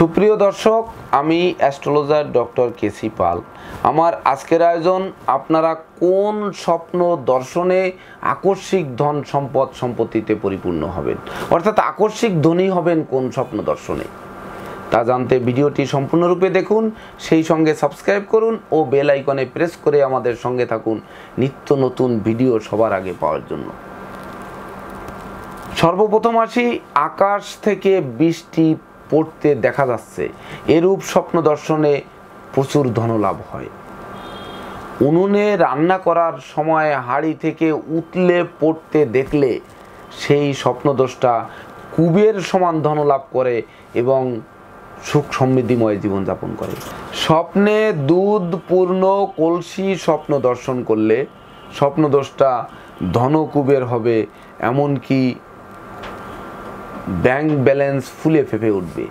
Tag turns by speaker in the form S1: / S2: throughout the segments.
S1: সুপ্রিয় দর্শক আমি অ্যাস্ট্রোলজার ডক্টর কেসি পাল আমার আজকের আয়োজন আপনারা কোন স্বপ্ন দর্শনে আকস্মিক ধন সম্পদ সম্পত্তিতে পরিপূর্ণ হবেন অর্থাৎ আকস্মিক ধনী হবেন কোন স্বপ্ন দর্শনে তা জানতে ভিডিওটি সম্পূর্ণরূপে দেখুন সেই সঙ্গে সাবস্ক্রাইব করুন ও বেল আইকনে প্রেস করে আমাদের সঙ্গে থাকুন নিত্য নতুন ভিডিও সবার আগে পাওয়ার জন্য সর্বপ্রথম আসি আকাশ থেকে বৃষ্টি পড়তে দেখা যাচ্ছে এরূপ স্বপ্ন দর্শনে প্রচুর ধনলাভ হয় উনুনে রান্না করার সময় হাড়ি থেকে উতলে পড়তে দেখলে সেই স্বপ্নদোষটা কুবের সমান ধনলাভ করে এবং সুখ সমৃদ্ধিময় জীবনযাপন করে স্বপ্নে দুধ পূর্ণ কলসি স্বপ্ন দর্শন করলে স্বপ্নদোষটা ধনকুবের হবে এমনকি ব্যাংক ব্যালেন্স ফুলে ফেঁপে উঠবে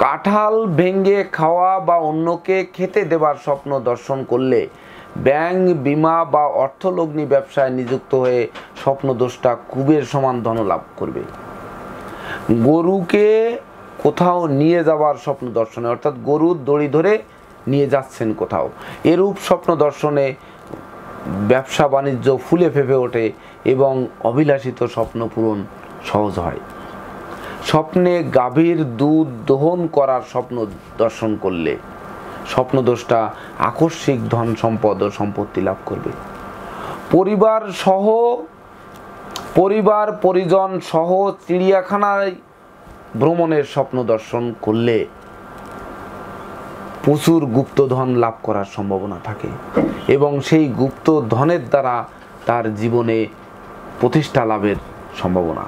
S1: কাঁঠাল ভেঙে খাওয়া বা অন্যকে খেতে দেবার স্বপ্ন দর্শন করলে ব্যাংক বিমা বা অর্থলগ্নি ব্যবসায় নিযুক্ত হয়ে স্বপ্নদোষটা কুবের সমান ধন লাভ করবে গরুকে কোথাও নিয়ে যাওয়ার স্বপ্ন দর্শনে অর্থাৎ গরুর দড়ি ধরে নিয়ে যাচ্ছেন কোথাও এরূপ স্বপ্ন দর্শনে ব্যবসা বাণিজ্য ফুলে ফেঁপে ওঠে এবং অভিলাষিত স্বপ্ন পূরণ সহজ হয় স্বপ্নে গাভীর দুধ দহন করার স্বপ্ন দর্শন করলে স্বপ্নদোষটা আকস্মিক ধন সম্পদ ও সম্পত্তি লাভ করবে পরিবার সহ পরিবার পরিজন সহ চিড়িয়াখানায় ভ্রমণের স্বপ্ন দর্শন করলে প্রচুর গুপ্তধন লাভ করার সম্ভাবনা থাকে এবং সেই গুপ্ত ধনের দ্বারা তার জীবনে প্রতিষ্ঠা লাভের সম্ভাবনা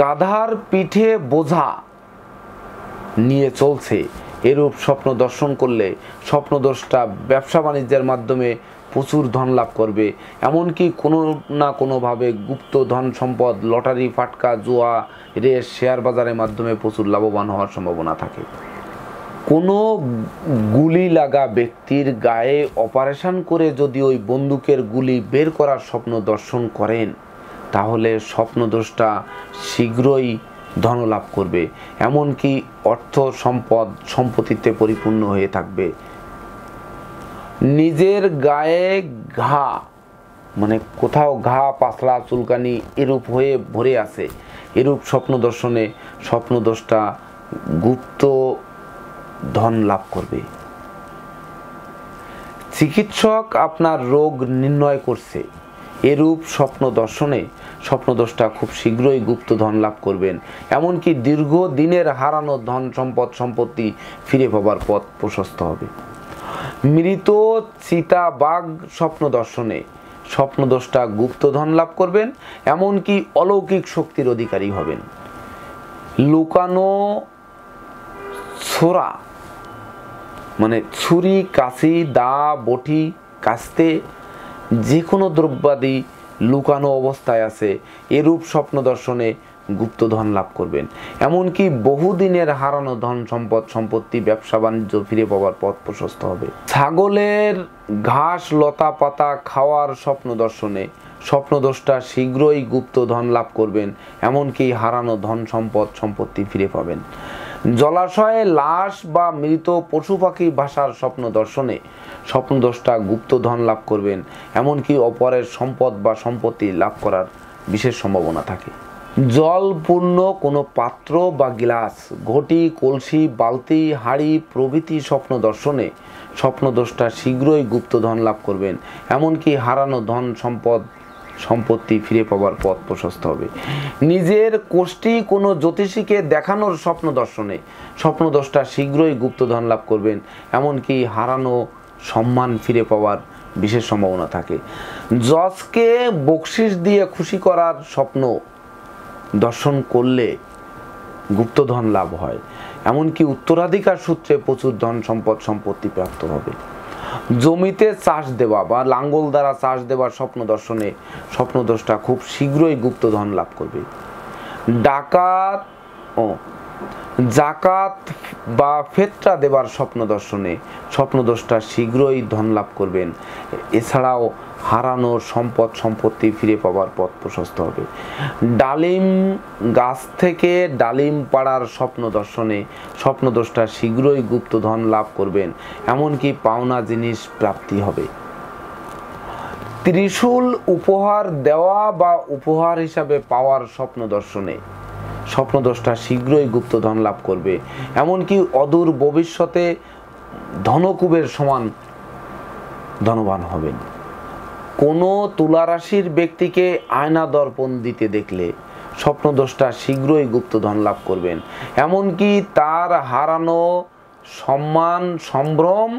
S1: গাধার পিঠে বোঝা নিয়ে চলছে এরূপ স্বপ্ন দর্শন করলে স্বপ্নদোষটা ব্যবসা বাণিজ্যের মাধ্যমে প্রচুর ধন লাভ করবে এমনকি কোনো না কোনোভাবে গুপ্ত ধন সম্পদ লটারি ফাটকা জুয়া রেস শেয়ার বাজারের মাধ্যমে প্রচুর লাভবান হওয়ার সম্ভাবনা থাকে কোনো গুলি লাগা ব্যক্তির গায়ে অপারেশন করে যদি ওই বন্দুকের গুলি বের করার স্বপ্ন দর্শন করেন তাহলে স্বপ্নদোষটা শীঘ্রই ধনলাভ করবে এমনকি অর্থ সম্পদ সম্পত্তিতে পরিপূর্ণ হয়ে থাকবে নিজের গায়ে ঘা মানে কোথাও ঘা পাতলা চুলকানি এরূপ হয়ে ভরে আছে এরূপ স্বপ্ন দর্শনে স্বপ্নদোষটা গুপ্ত ধন লাভ করবে চিকিৎসক আপনার রোগ নির্ণয় করছে এরূপ স্বপ্ন দর্শনে স্বপ্নদোষটা খুব শীঘ্রই গুপ্ত ধন লাভ করবেন এমনকি দীর্ঘ দিনের হারানো ধন সম্পদ সম্পত্তি ফিরে পাবার পথ প্রশস্ত হবে মৃত চিতাবাঘ স্বপ্ন দর্শনে স্বপ্নদোষটা ধন লাভ করবেন এমনকি অলৌকিক শক্তির অধিকারী হবেন লুকানো ছোড়া মানে ছুরি কাশি দা বটি কাস্তে যে কোনো দ্রব্যাদি লুকানো অবস্থায় আছে এরূপ স্বপ্ন দর্শনে গুপ্তধন লাভ করবেন এমনকি বহুদিনের হারানো ধন সম্পদ সম্পত্তি ব্যবসা বাণিজ্য ফিরে পাওয়ার পথ প্রশস্ত হবে ছাগলের ঘাস লতা পাতা খাওয়ার স্বপ্ন দর্শনে স্বপ্নদোষটা শীঘ্রই গুপ্ত ধন লাভ করবেন এমনকি হারানো ধন সম্পদ সম্পত্তি ফিরে পাবেন জলাশয়ে লাশ বা মৃত পশু পাখি ভাষার স্বপ্ন দর্শনে স্বপ্নদ্রষ্টা গুপ্ত ধন লাভ করবেন এমনকি অপরের সম্পদ বা সম্পত্তি লাভ করার বিশেষ সম্ভাবনা থাকে জলপূর্ণ কোনো পাত্র বা গ্লাস ঘটি কলসি বালতি হাড়ি প্রভৃতি স্বপ্ন দর্শনে স্বপ্নদ্রষ্টা শীঘ্রই গুপ্ত ধন লাভ করবেন এমনকি হারানো ধন সম্পদ সম্পত্তি ফিরে পাওয়ার পথ প্রশস্ত হবে নিজের কোষ্ঠী কোনো জ্যোতিষীকে দেখানোর স্বপ্ন দর্শনে স্বপ্নদ্রষ্টা শীঘ্রই গুপ্তধন লাভ করবেন এমনকি হারানো সম্মান ফিরে পাওয়ার বিশেষ সম্ভাবনা থাকে জজকে বকশিস দিয়ে খুশি করার স্বপ্ন দর্শন করলে গুপ্তধন লাভ হয় এমনকি উত্তরাধিকার সূত্রে প্রচুর ধন সম্পদ সম্পত্তি প্রাপ্ত হবে জমিতে চাষ দেওয়া বা লাঙ্গল দ্বারা চাষ দেওয়ার স্বপ্ন দর্শনে স্বপ্নদোষটা খুব শীঘ্রই গুপ্তধন লাভ করবে ডাকাত ও জাকাত বা ফেতরা দেবার স্বপ্ন দর্শনে স্বপ্নদ্রষ্টা শীঘ্রই ধন লাভ করবেন এছাড়াও হারানো সম্পদ সম্পত্তি ফিরে পাওয়ার পথ প্রশস্ত হবে ডালিম গাছ থেকে ডালিম পাড়ার স্বপ্ন দর্শনে স্বপ্নদ্রষ্টা শীঘ্রই গুপ্ত ধন লাভ করবেন এমনকি পাওনা জিনিস প্রাপ্তি হবে ত্রিশূল উপহার দেওয়া বা উপহার হিসাবে পাওয়ার স্বপ্ন দর্শনে স্বপ্নদ্রষ্টা শীঘ্রই গুপ্তধন লাভ করবে এমনকি অদূর ভবিষ্যতে ধনকুবের সমান ধনবান হবেন কোনো তুলারাশির ব্যক্তিকে আয়না দর্পণ দিতে দেখলে স্বপ্নদ্রষ্টা শীঘ্রই গুপ্তধন লাভ করবেন এমনকি তার হারানো সম্মান সম্ভ্রম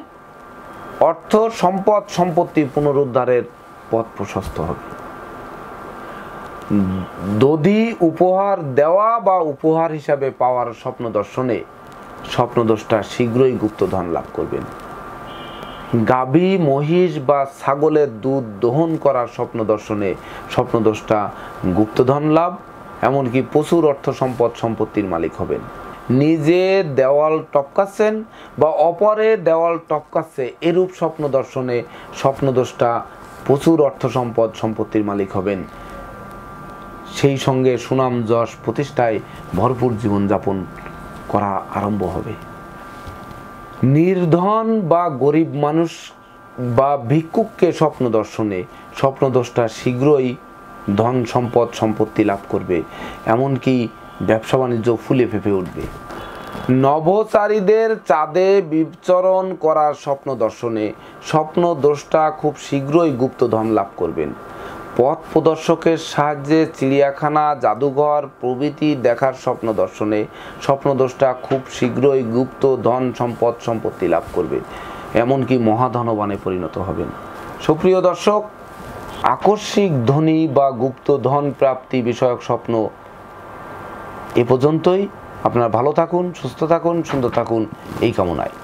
S1: অর্থ সম্পদ সম্পত্তি পুনরুদ্ধারের পথ প্রশস্ত হবে দধি উপহার দেওয়া বা উপহার হিসাবে পাওয়ার স্বপ্ন দর্শনে স্বপ্নদোষটা শীঘ্রই গুপ্তধন লাভ করবেন গাভী মহিষ বা ছাগলের দুধ দহন করার স্বপ্ন দর্শনে স্বপ্নদোষটা গুপ্তধন লাভ এমনকি প্রচুর অর্থ সম্পদ সম্পত্তির মালিক হবেন নিজে দেওয়াল টপকাচ্ছেন বা অপরে দেওয়াল টপকাচ্ছে এরূপ স্বপ্ন দর্শনে স্বপ্নদোষটা প্রচুর অর্থ সম্পদ সম্পত্তির মালিক হবেন সেই সঙ্গে সুনাম যশ প্রতিষ্ঠায় ভরপুর জীবনযাপন করা আরম্ভ হবে নির্ধন বা গরিব মানুষ বা ভিক্ষুককে স্বপ্ন দর্শনে স্বপ্নদ্রষ্টা শীঘ্রই ধন সম্পদ সম্পত্তি লাভ করবে এমনকি ব্যবসা বাণিজ্য ফুলে ফেঁপে উঠবে নভচারীদের চাঁদে বিচরণ করার স্বপ্ন দর্শনে স্বপ্নদ্রষ্টা খুব শীঘ্রই গুপ্তধন লাভ করবেন পথ প্রদর্শকের সাহায্যে চিড়িয়াখানা জাদুঘর প্রভৃতি দেখার স্বপ্ন দর্শনে স্বপ্নদোষটা খুব শীঘ্রই গুপ্ত ধন সম্পদ সম্পত্তি লাভ করবে এমনকি মহাধনবানে পরিণত হবেন সুপ্রিয় দর্শক আকস্মিক ধনী বা গুপ্ত ধন প্রাপ্তি বিষয়ক স্বপ্ন এ পর্যন্তই আপনারা ভালো থাকুন সুস্থ থাকুন সুন্দর থাকুন এই কামনায়